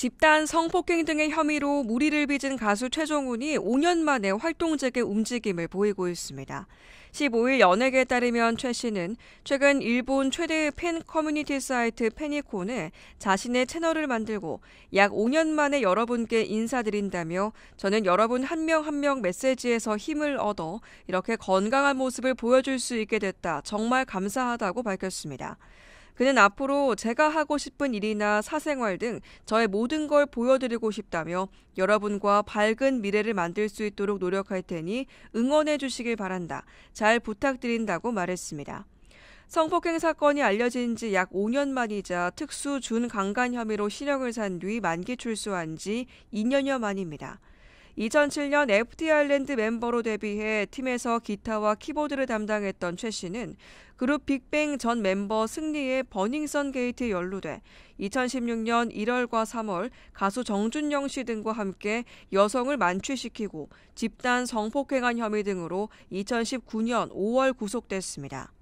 집단 성폭행 등의 혐의로 무리를 빚은 가수 최종훈이 5년 만에 활동재인 움직임을 보이고 있습니다. 15일 연예계에 따르면 최 씨는 최근 일본 최대의 팬 커뮤니티 사이트 페니콘에 자신의 채널을 만들고 약 5년 만에 여러분께 인사드린다며 저는 여러분 한 명 한명 한 명 메시지에서 힘을 얻어 이렇게 건강한 모습을 보여줄 수 있게 됐다. 정말 감사하다고 밝혔습니다. 그는 앞으로 제가 하고 싶은 일이나 사생활 등 저의 모든 걸 보여드리고 싶다며 여러분과 밝은 미래를 만들 수 있도록 노력할 테니 응원해 주시길 바란다. 잘 부탁드린다고 말했습니다. 성폭행 사건이 알려진 지 약 5년 만이자 특수 준강간 혐의로 실형을 산 뒤 만기 출소한 지 2년여 만입니다. 2007년 FT 아일랜드 멤버로 데뷔해 팀에서 기타와 키보드를 담당했던 최 씨는 그룹 빅뱅 전 멤버 승리의 버닝썬 게이트에 연루돼 2016년 1월과 3월 가수 정준영 씨 등과 함께 여성을 만취시키고 집단 성폭행한 혐의 등으로 2019년 5월 구속됐습니다.